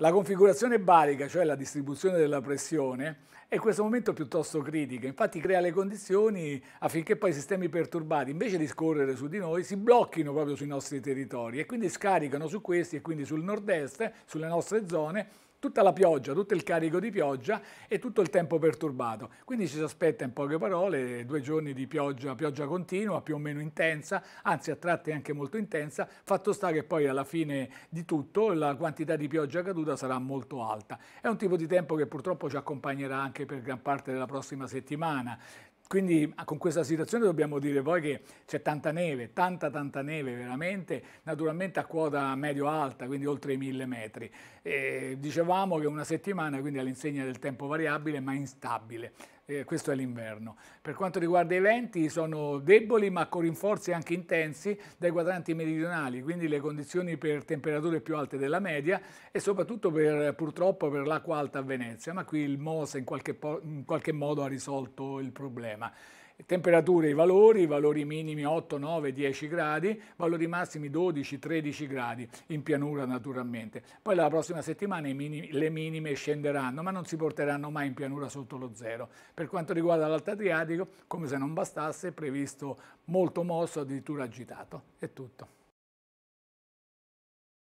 La configurazione barica, cioè la distribuzione della pressione, è in questo momento piuttosto critica, infatti crea le condizioni affinché poi i sistemi perturbati, invece di scorrere su di noi, si blocchino proprio sui nostri territori e quindi scaricano su questi e quindi sul nord-est, sulle nostre zone, tutta la pioggia, tutto il carico di pioggia e tutto il tempo perturbato. Quindi ci si aspetta in poche parole due giorni di pioggia, pioggia continua, più o meno intensa, anzi a tratti anche molto intensa, fatto sta che poi alla fine di tutto la quantità di pioggia caduta sarà molto alta. È un tipo di tempo che purtroppo ci accompagnerà anche per gran parte della prossima settimana quindi ah, con questa situazione dobbiamo dire poi che c'è tanta neve, tanta tanta neve veramente, naturalmente a quota medio-alta, quindi oltre i mille metri. E eh, dicevamo che una settimana quindi all'insegna del tempo variabile ma instabile eh, questo è l'inverno. Per quanto riguarda i venti sono deboli ma con rinforzi anche intensi dai quadranti meridionali, quindi le condizioni per temperature più alte della media e soprattutto per, purtroppo per l'acqua alta a Venezia, ma qui il MOSE in qualche, in qualche modo ha risolto il problema temperature i valori, i valori minimi 8, 9, 10 gradi, valori massimi 12, 13 gradi in pianura naturalmente. Poi la prossima settimana minimi, le minime scenderanno, ma non si porteranno mai in pianura sotto lo zero. Per quanto riguarda l'Alto Adriatico, come se non bastasse, è previsto molto mosso, addirittura agitato. È tutto.